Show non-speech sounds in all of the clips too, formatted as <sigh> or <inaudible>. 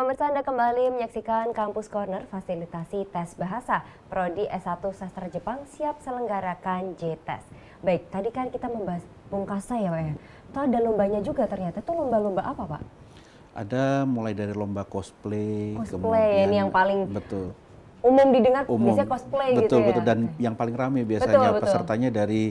pemirsa Anda kembali menyaksikan Kampus Corner fasilitasi tes bahasa Prodi S1 Sastra Jepang siap selenggarakan j Baik, tadi kan kita membahas pungkasa ya Pak ya. Itu ada lombanya juga ternyata. Itu lomba-lomba apa Pak? Ada mulai dari lomba cosplay. Cosplay ini yang paling betul umum didengar umum. biasanya cosplay gitu betul, gitu ya. Betul, dan okay. yang paling ramai biasanya betul, betul. pesertanya dari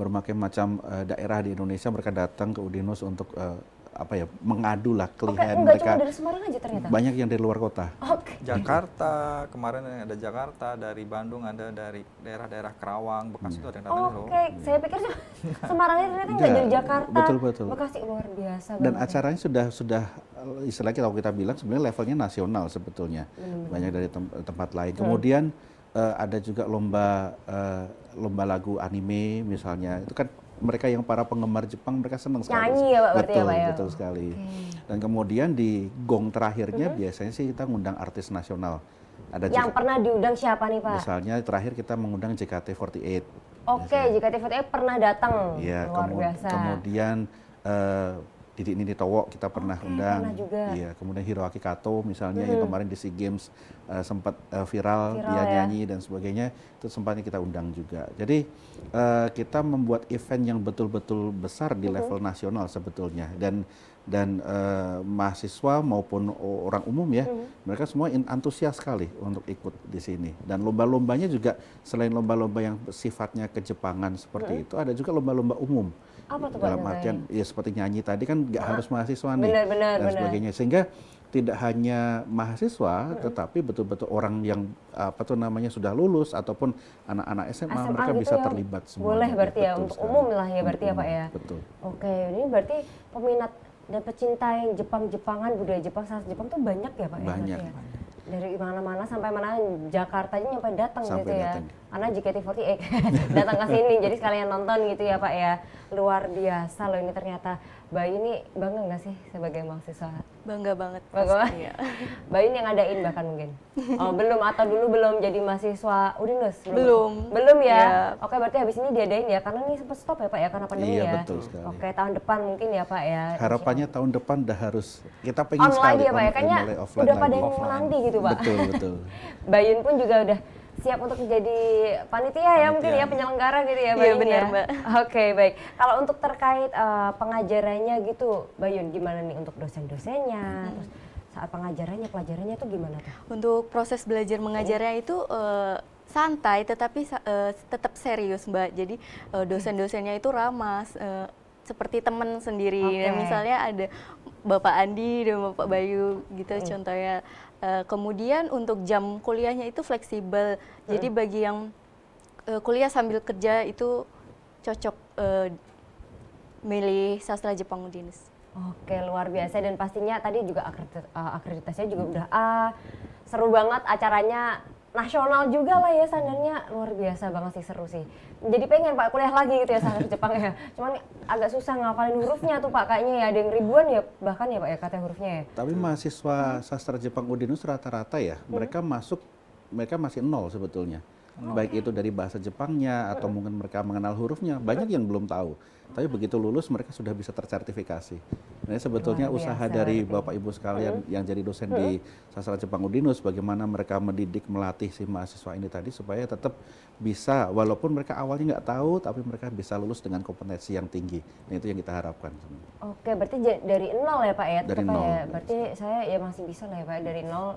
berbagai macam uh, daerah di Indonesia mereka datang ke Udinus untuk uh, apa ya mengadulah kelihatan okay, mereka. Cuma dari Semarang aja ternyata. Banyak yang dari luar kota. Okay. Jakarta kemarin ada Jakarta dari Bandung ada dari daerah-daerah Kerawang Bekasi hmm. itu ada yang datang. Oke okay. hmm. saya pikir cuma <laughs> Semarang ternyata nggak dari Jakarta. Betul betul. Bekasi luar biasa. Dan banget. acaranya sudah sudah istilahnya kalau kita bilang sebenarnya levelnya nasional sebetulnya hmm. banyak dari tem tempat lain. Hmm. Kemudian uh, ada juga lomba uh, lomba lagu anime misalnya itu kan mereka yang para penggemar Jepang mereka senang sekali. Nyanyi ya Pak ya, betul, ya Betul sekali. Okay. Dan kemudian di gong terakhirnya mm-hmm. biasanya sih kita ngundang artis nasional. Ada yang pernah diundang siapa nih Pak? Misalnya terakhir kita mengundang JKT48. Oke, okay, JKT48 pernah datang. Iya, kemu- biasa. kemudian uh, Didi Nini Towo kita pernah okay, undang. Pernah juga. Iya, kemudian Hiroaki Kato misalnya -hmm. yang kemarin di SEA Games uh, eh, sempat uh, eh, viral, viral dia ya. nyanyi dan sebagainya itu sempatnya kita undang juga. Jadi uh, kita membuat event yang betul-betul besar di -hmm. level nasional sebetulnya dan dan uh, mahasiswa maupun orang umum ya, hmm. mereka semua antusias sekali untuk ikut di sini. Dan lomba-lombanya juga selain lomba-lomba yang sifatnya kejepangan seperti hmm. itu, ada juga lomba-lomba umum. Apa tuh, Dalam artian ya seperti nyanyi tadi kan nggak ah, harus mahasiswa nih benar, benar, dan benar. sebagainya sehingga tidak hanya mahasiswa hmm. tetapi betul-betul orang yang apa tuh namanya sudah lulus ataupun anak-anak SMA, SMA mereka gitu bisa terlibat semua. Boleh berarti ya, ya untuk sekali. umum lah ya berarti umum, ya Pak ya. Betul. Oke, ini berarti peminat dan pecinta yang Jepang-Jepangan budaya Jepang sastra Jepang tuh banyak ya Pak ya, banyak, ya. Banyak. Dari mana-mana sampai mana Jakarta aja nyampe datang gitu ya. Karena JKT48 <laughs> datang ke sini jadi sekalian nonton gitu ya Pak ya luar biasa loh ini ternyata. Bayi ini bangga nggak sih sebagai mahasiswa? Bangga banget. Bangga banget. Iya. <laughs> Bayi ini yang ngadain bahkan mungkin. Oh belum atau dulu belum jadi mahasiswa Udinus? Belum. Belum, belum ya? ya. Oke berarti habis ini diadain ya karena ini sempat stop ya Pak ya karena pandemi iya, ya. betul sekali. Oke tahun depan mungkin ya Pak ya. Harapannya tahun depan udah harus kita pengen online sekali ya, Pak, ya. Kayaknya udah pada yang nanti gitu Pak. Betul betul. <laughs> Bayun pun juga udah siap untuk menjadi panitia ya mungkin ya penyelenggara gitu ya iya, Mbak Iya benar ya. Mbak. Oke okay, baik. Kalau untuk terkait uh, pengajarannya gitu Mbak Yun gimana nih untuk dosen-dosennya? Hmm. Terus saat pengajarannya pelajarannya itu gimana tuh? Untuk proses belajar mengajarnya itu uh, santai tetapi uh, tetap serius Mbak. Jadi uh, dosen-dosennya itu ramah uh, seperti teman sendiri. Okay. Nah, misalnya ada Bapak Andi dan Bapak Bayu gitu hmm. contohnya Eh, kemudian untuk jam kuliahnya itu fleksibel. Hmm. Jadi bagi yang uh, kuliah sambil kerja itu cocok uh, milih sastra Jepang Udinis. Oke, luar biasa dan pastinya tadi juga akredit, uh, akreditasinya juga udah A. Ah, seru banget acaranya nasional juga lah ya standarnya luar biasa banget sih seru sih. Jadi pengen Pak kuliah lagi gitu ya ke Jepang ya. <laughs> Cuman agak susah ngapalin hurufnya tuh Pak kayaknya ya ada yang ribuan ya bahkan ya Pak ya kata hurufnya ya. Tapi mahasiswa hmm. sastra Jepang Udinus rata-rata ya hmm. mereka masuk mereka masih nol sebetulnya. Oh. Baik ya? itu dari bahasa Jepangnya atau hmm. mungkin mereka mengenal hurufnya, banyak hmm. yang belum tahu. Tapi begitu lulus mereka sudah bisa tersertifikasi. Nah, sebetulnya Luar usaha dari Bapak Ibu sekalian hmm. yang jadi dosen hmm. di Sastra Jepang Udinus bagaimana mereka mendidik, melatih si mahasiswa ini tadi supaya tetap bisa walaupun mereka awalnya nggak tahu tapi mereka bisa lulus dengan kompetensi yang tinggi. Nah, itu yang kita harapkan. Oke, berarti dari nol ya Pak ya? Dari ya? nol. Ya? Berarti saya ya masih bisa lah ya Pak dari nol.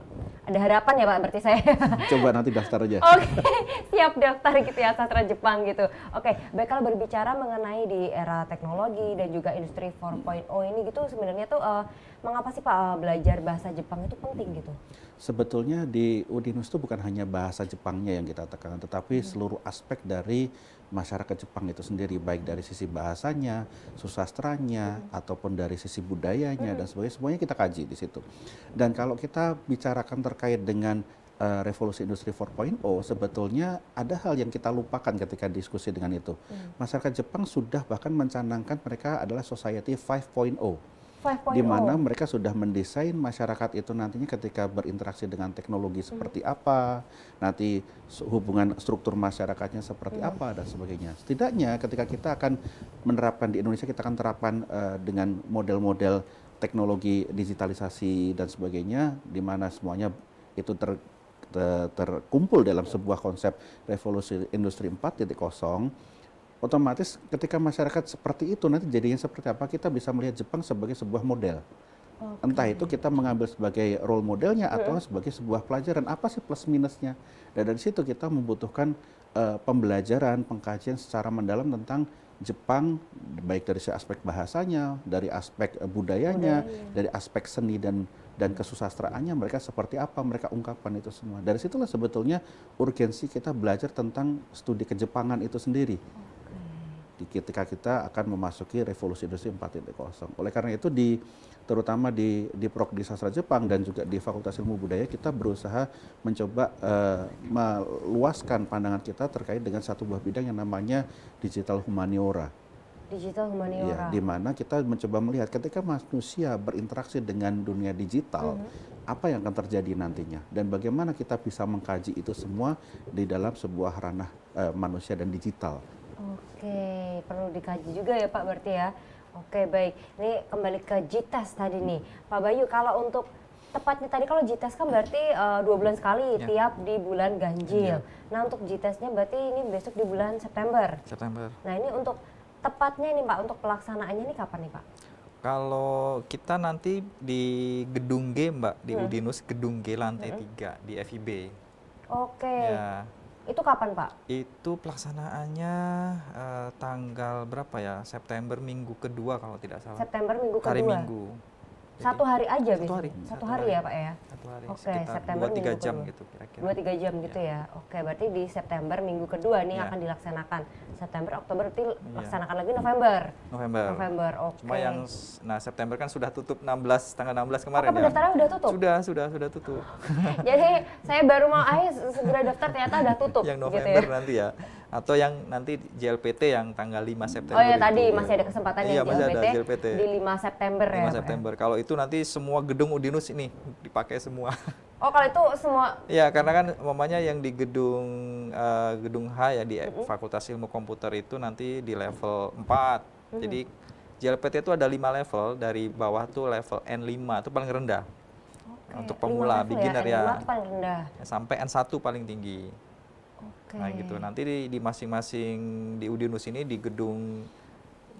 Ada harapan ya Pak berarti saya. <laughs> Coba nanti daftar aja. Oke, <laughs> siap daftar gitu ya Sastra Jepang gitu. Oke, baik kalau berbicara mengenai di era teknologi dan juga industri 4.0 ini gitu sebenarnya tuh uh, mengapa sih Pak uh, belajar bahasa Jepang itu penting gitu? Sebetulnya di Udinus itu bukan hanya bahasa Jepangnya yang kita tekankan tetapi hmm. seluruh aspek dari masyarakat Jepang itu sendiri baik dari sisi bahasanya, susastranya hmm. ataupun dari sisi budayanya hmm. dan sebagainya semuanya kita kaji di situ. Dan kalau kita bicarakan terkait dengan uh, revolusi industri 4.0 sebetulnya ada hal yang kita lupakan ketika diskusi dengan itu. Hmm. Masyarakat Jepang sudah bahkan mencanangkan mereka adalah society 5.0. Di mana mereka sudah mendesain masyarakat itu nantinya ketika berinteraksi dengan teknologi hmm. seperti apa, nanti hubungan struktur masyarakatnya seperti hmm. apa dan sebagainya. Setidaknya ketika kita akan menerapkan di Indonesia kita akan terapkan uh, dengan model-model teknologi digitalisasi dan sebagainya di mana semuanya itu ter terkumpul dalam sebuah konsep revolusi industri 4.0 otomatis ketika masyarakat seperti itu nanti jadinya seperti apa kita bisa melihat Jepang sebagai sebuah model okay. entah itu kita mengambil sebagai role modelnya atau sebagai sebuah pelajaran apa sih plus minusnya dan dari situ kita membutuhkan uh, pembelajaran pengkajian secara mendalam tentang Jepang baik dari aspek bahasanya dari aspek eh, budayanya iya. dari aspek seni dan dan kesusastraannya mereka seperti apa mereka ungkapan itu semua dari situlah sebetulnya urgensi kita belajar tentang studi kejepangan itu sendiri di ketika kita akan memasuki revolusi industri 4.0 oleh karena itu di terutama di di prodi sastra Jepang dan juga di Fakultas Ilmu Budaya kita berusaha mencoba uh, meluaskan pandangan kita terkait dengan satu buah bidang yang namanya digital humaniora digital humaniora. Iya, ya, di mana kita mencoba melihat ketika manusia berinteraksi dengan dunia digital, mm -hmm. apa yang akan terjadi nantinya dan bagaimana kita bisa mengkaji itu semua di dalam sebuah ranah eh, manusia dan digital. Oke, perlu dikaji juga ya Pak berarti ya. Oke, baik. Ini kembali ke JITAS tadi nih. Pak Bayu, kalau untuk tepatnya tadi kalau JITAS kan berarti uh, dua bulan sekali ya. tiap di bulan ganjil. Ya. Nah, untuk JITASnya berarti ini besok di bulan September. September. Nah, ini untuk tepatnya ini Pak untuk pelaksanaannya ini kapan nih Pak? Kalau kita nanti di gedung G Mbak, di hmm. Udinus gedung G lantai hmm. 3 di FIB. Oke. Okay. Ya. Itu kapan Pak? Itu pelaksanaannya uh, tanggal berapa ya? September minggu kedua kalau tidak salah. September minggu kedua. Hari Minggu satu hari aja satu hari satu, satu hari, ya, hari ya pak ya satu hari oke okay, Sekitar September dua tiga jam gitu kira-kira dua tiga jam gitu ya, ya? oke berarti di September minggu kedua ini ya. akan dilaksanakan September Oktober berarti ya. laksanakan lagi November November November oke okay. cuma yang nah September kan sudah tutup 16 tanggal 16 kemarin oh, ya sudah tutup sudah sudah sudah tutup <laughs> jadi saya baru mau ayo segera daftar ternyata udah tutup <laughs> yang gitu November gitu ya. nanti ya atau yang nanti JLPT yang tanggal 5 September. Oh ya tadi gitu. masih ada kesempatan iya, yang JLPT, ada JLPT di 5 September 5 ya. 5 ya? September. Ya. Kalau itu nanti semua gedung Udinus ini dipakai semua. <laughs> Oh kalau itu semua? Iya karena kan mamanya yang di gedung uh, gedung H ya di mm -hmm. Fakultas Ilmu Komputer itu nanti di level 4. Mm -hmm. Jadi JLPT itu ada 5 level dari bawah tuh level N5 itu paling rendah. Untuk pemula ya, beginner ya. ya. n paling rendah. Sampai N1 paling tinggi. Okay. Nah gitu. Nanti di masing-masing di, di Udinus ini di gedung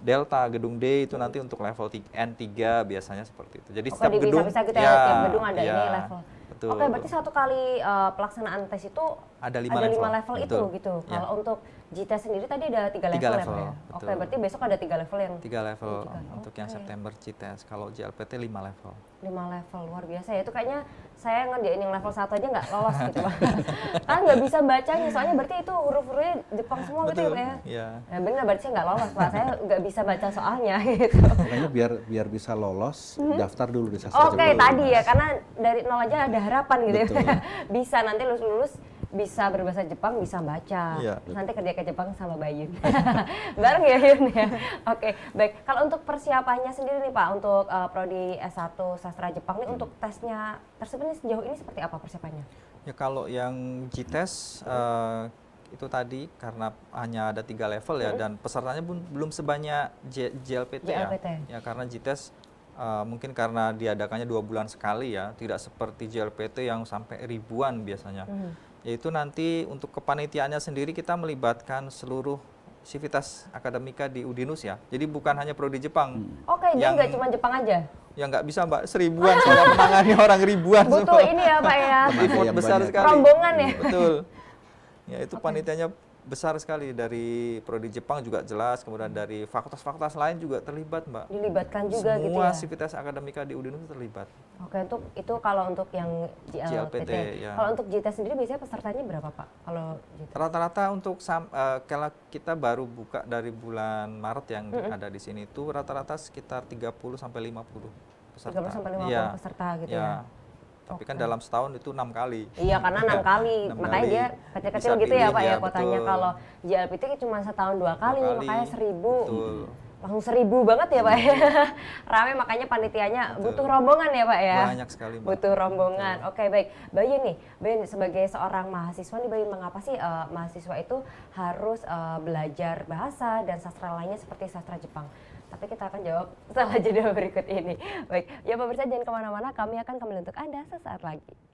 Delta, gedung D itu nanti untuk level N3 biasanya seperti itu. Jadi okay, oh, gitu ya, iya, setiap gedung bisa kita ya, tiap gedung ada ya, ini iya, level. Betul. Oke, berarti satu kali uh, pelaksanaan tes itu ada lima ada level, level itu gitu. Ya. Kalau untuk Jita sendiri tadi ada tiga level, tiga level ya? ya? Oke, okay, berarti besok ada tiga level yang tiga level untuk okay. yang September Cites. Kalau JLPT lima level. Lima level luar biasa ya. Itu kayaknya saya ngerjain yang level satu aja nggak lolos gitu, kan <laughs> nggak bisa bacanya, soalnya berarti itu huruf-hurufnya Jepang semua Betul. gitu ya, ya? Iya. ya. Nah, benar berarti saya nggak lolos, Pak. Saya nggak bisa baca soalnya <laughs> gitu. Makanya biar biar bisa lolos, hmm? daftar dulu di sastra Oke, okay, tadi ya karena dari nol aja ada harapan gitu ya. Betul. ya. <laughs> bisa nanti lulus-lulus bisa berbahasa Jepang, bisa baca. Ya, Nanti kerja ke Jepang sama Bayun. <laughs> Bareng ya Yun ya. Oke, baik. Kalau untuk persiapannya sendiri nih Pak, untuk uh, prodi S1 sastra Jepang nih hmm. untuk tesnya tersebut sejauh ini seperti apa persiapannya? Ya kalau yang G-Test uh, itu tadi karena hanya ada tiga level ya hmm. dan pesertanya pun belum sebanyak J JLPT, JLPT ya. Ya karena G-Test uh, mungkin karena diadakannya dua bulan sekali ya, tidak seperti JLPT yang sampai ribuan biasanya. Mm yaitu nanti untuk kepanitiaannya sendiri kita melibatkan seluruh sivitas akademika di Udinus ya. Jadi bukan hanya prodi Jepang. Hmm. Oke, okay, jadi nggak cuma Jepang aja? Ya nggak bisa mbak, seribuan saya <laughs> menangani orang ribuan. Butuh semua. ini ya pak ya. Effort besar sekali. Rombongan ya. Iya, betul. Ya itu okay. panitianya besar sekali dari prodi Jepang juga jelas, kemudian hmm. dari fakultas-fakultas lain juga terlibat, Mbak. Dilibatkan juga gitu Semua gitu ya. Semua akademika di UDIN itu terlibat. Oke, untuk itu kalau untuk yang JLPT. JLPT ya. Kalau untuk JT sendiri biasanya pesertanya berapa, Pak? Kalau rata-rata untuk sam, uh, kita baru buka dari bulan Maret yang mm -hmm. ada di sini itu rata-rata sekitar 30 sampai lima puluh peserta. 30 sampai 50 ya. peserta gitu ya. ya. Tapi okay. kan dalam setahun itu enam kali. Iya karena enam <laughs> kali, makanya dia kecil-kecil gitu ya pak ya kotanya. Kalau JLPT kan cuma setahun dua kali, kali. makanya seribu. Betul langsung seribu banget ya pak ya hmm. <laughs> rame makanya panitianya Betul. butuh rombongan ya pak ya banyak sekali Mbak. butuh rombongan oke okay, baik Bayu nih Bayu sebagai seorang mahasiswa nih Bayu mengapa sih uh, mahasiswa itu harus uh, belajar bahasa dan sastra lainnya seperti sastra Jepang tapi kita akan jawab setelah jeda berikut ini baik ya pemirsa jangan kemana-mana kami akan kembali untuk anda sesaat lagi